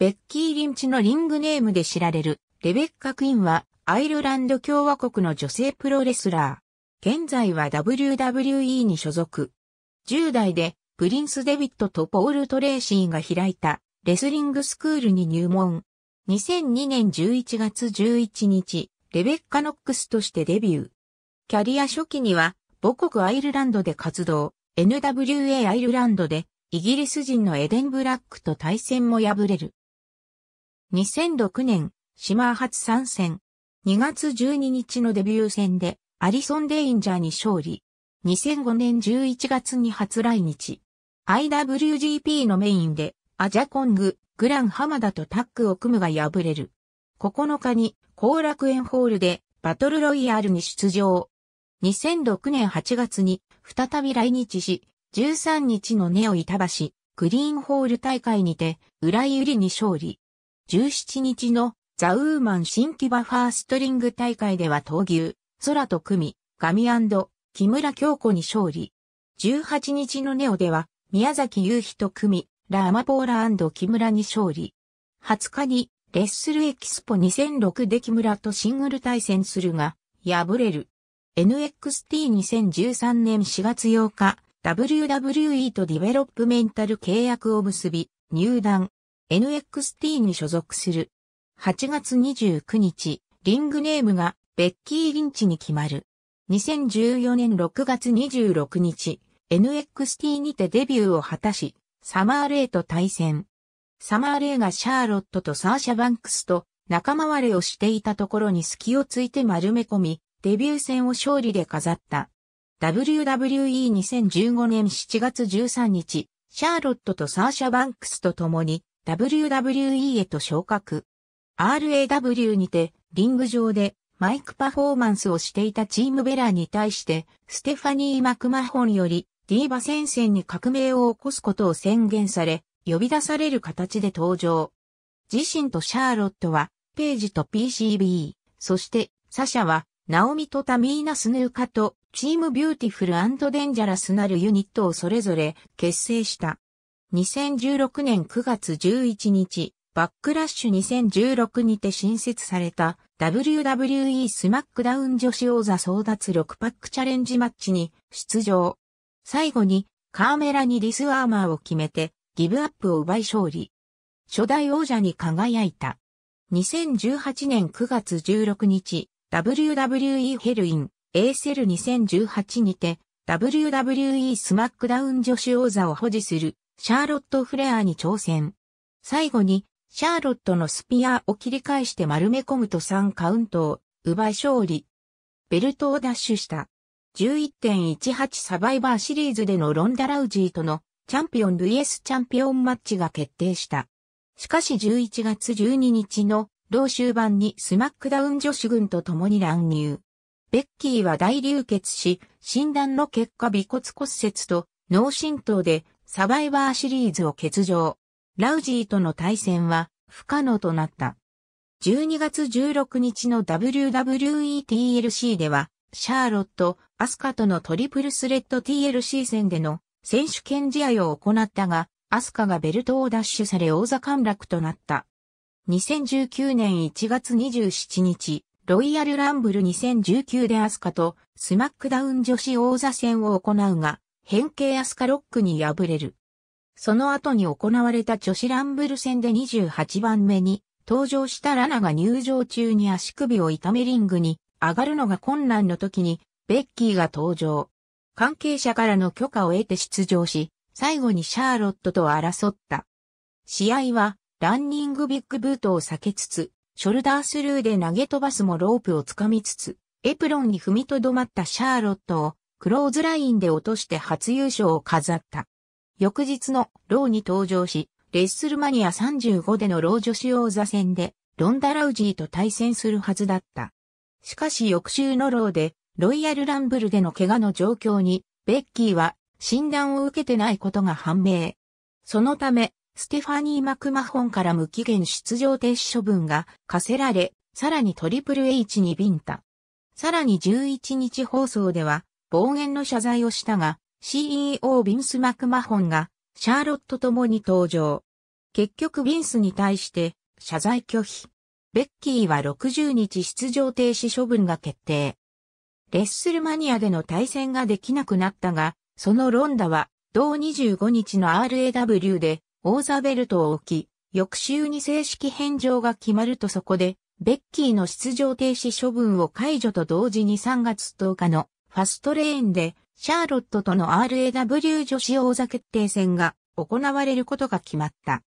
ベッキー・リンチのリングネームで知られる、レベッカ・クインは、アイルランド共和国の女性プロレスラー。現在は WWE に所属。10代で、プリンス・デビットとポール・トレーシーが開いた、レスリングスクールに入門。2002年11月11日、レベッカ・ノックスとしてデビュー。キャリア初期には、母国アイルランドで活動、NWA アイルランドで、イギリス人のエデン・ブラックと対戦も敗れる。2006年、島初参戦。2月12日のデビュー戦で、アリソン・デインジャーに勝利。2005年11月に初来日。IWGP のメインで、アジャコング、グランハマダとタッグを組むが敗れる。9日に、後楽園ホールで、バトルロイヤルに出場。2006年8月に、再び来日し、13日のネオ板橋、グリーンホール大会にて、裏入りに勝利。17日のザ・ウーマン新規バファーストリング大会では闘牛、空と組、ガミ木村京子に勝利。18日のネオでは、宮崎雄飛と組、ラーマポーラ木村に勝利。20日に、レッスルエキスポ2006で木村とシングル対戦するが、敗れる。NXT2013 年4月8日、WWE とディベロップメンタル契約を結び、入団。NXT に所属する。8月29日、リングネームがベッキー・リンチに決まる。2014年6月26日、NXT にてデビューを果たし、サマーレイと対戦。サマーレイがシャーロットとサーシャ・バンクスと仲間割れをしていたところに隙をついて丸め込み、デビュー戦を勝利で飾った。WWE2015 年7月13日、シャーロットとサーシャ・バンクスと共に WWE へと昇格。RAW にて、リング上でマイクパフォーマンスをしていたチームベラーに対して、ステファニー・マクマホンより、ディーバ戦線に革命を起こすことを宣言され、呼び出される形で登場。自身とシャーロットは、ページと PCB、そして、サシャは、ナオミとタミーナ・スヌーカと、チームビューティフルデンジャラスなるユニットをそれぞれ結成した。2016年9月11日、バックラッシュ2016にて新設された WWE スマックダウン女子王座争奪6パックチャレンジマッチに出場。最後にカーメラにディスアーマーを決めてギブアップを奪い勝利。初代王者に輝いた。2018年9月16日、WWE ヘルイン、エーセル2018にて、WWE スマックダウン女子王座を保持するシャーロット・フレアに挑戦。最後に、シャーロットのスピアを切り返して丸め込むと3カウントを奪い勝利。ベルトを奪取した。11.18サバイバーシリーズでのロンダ・ラウジーとのチャンピオン VS チャンピオンマッチが決定した。しかし11月12日の同終盤にスマックダウン女子軍と共に乱入。ベッキーは大流血し、診断の結果尾骨骨折と脳震盪でサバイバーシリーズを欠場。ラウジーとの対戦は不可能となった。12月16日の WWE TLC では、シャーロット、アスカとのトリプルスレッド TLC 戦での選手権試合を行ったが、アスカがベルトを奪取され王座陥落となった。2019年1月27日、ロイヤルランブル2019でアスカとスマックダウン女子王座戦を行うが、変形アスカロックに敗れる。その後に行われた女子ランブル戦で28番目に登場したラナが入場中に足首を痛めリングに上がるのが困難の時にベッキーが登場。関係者からの許可を得て出場し、最後にシャーロットと争った。試合はランニングビッグブートを避けつつ、ショルダースルーで投げ飛ばすもロープをつかみつつ、エプロンに踏みとどまったシャーロットをクローズラインで落として初優勝を飾った。翌日のローに登場し、レッスルマニア35でのロー女子王座戦で、ロンダ・ラウジーと対戦するはずだった。しかし翌週のローで、ロイヤルランブルでの怪我の状況に、ベッキーは診断を受けてないことが判明。そのため、ステファニー・マクマホンから無期限出場停止処分が課せられ、さらにトリプル H にビンタ。さらに11日放送では、暴言の謝罪をしたが、CEO ビンス・マクマホンが、シャーロットともに登場。結局ビンスに対して、謝罪拒否。ベッキーは60日出場停止処分が決定。レッスルマニアでの対戦ができなくなったが、そのロンダは、同25日の RAW で、王座ベルトを置き、翌週に正式返上が決まるとそこで、ベッキーの出場停止処分を解除と同時に3月10日のファストレーンで、シャーロットとの RAW 女子王座決定戦が行われることが決まった。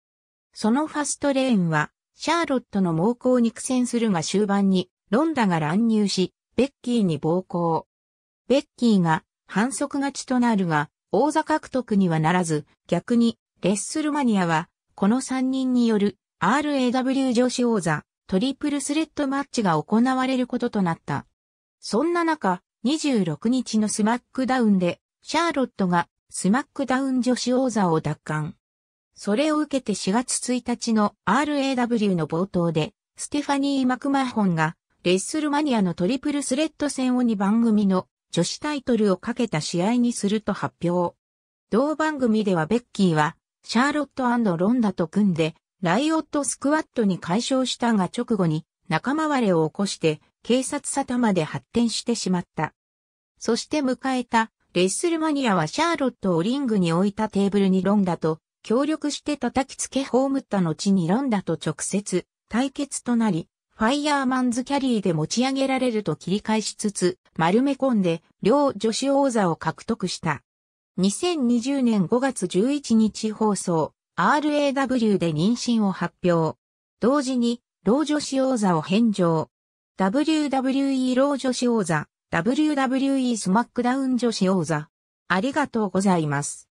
そのファストレーンは、シャーロットの猛攻に苦戦するが終盤に、ロンダが乱入し、ベッキーに暴行。ベッキーが反則勝ちとなるが、王座獲得にはならず、逆に、レッスルマニアは、この3人による RAW 女子王座トリプルスレッドマッチが行われることとなった。そんな中、26日のスマックダウンで、シャーロットがスマックダウン女子王座を奪還。それを受けて4月1日の RAW の冒頭で、ステファニー・マクマーホンが、レッスルマニアのトリプルスレッド戦を2番組の女子タイトルをかけた試合にすると発表。同番組ではベッキーは、シャーロットロンダと組んで、ライオットスクワットに解消したが直後に仲間割れを起こして警察沙汰まで発展してしまった。そして迎えた、レッスルマニアはシャーロットをリングに置いたテーブルにロンダと協力して叩きつけ葬った後にロンダと直接対決となり、ファイヤーマンズキャリーで持ち上げられると切り返しつつ、丸め込んで両女子王座を獲得した。2020年5月11日放送、RAW で妊娠を発表。同時に、老女子王座を返上。WWE ロー女子王座、WWE スマックダウン女子王座。ありがとうございます。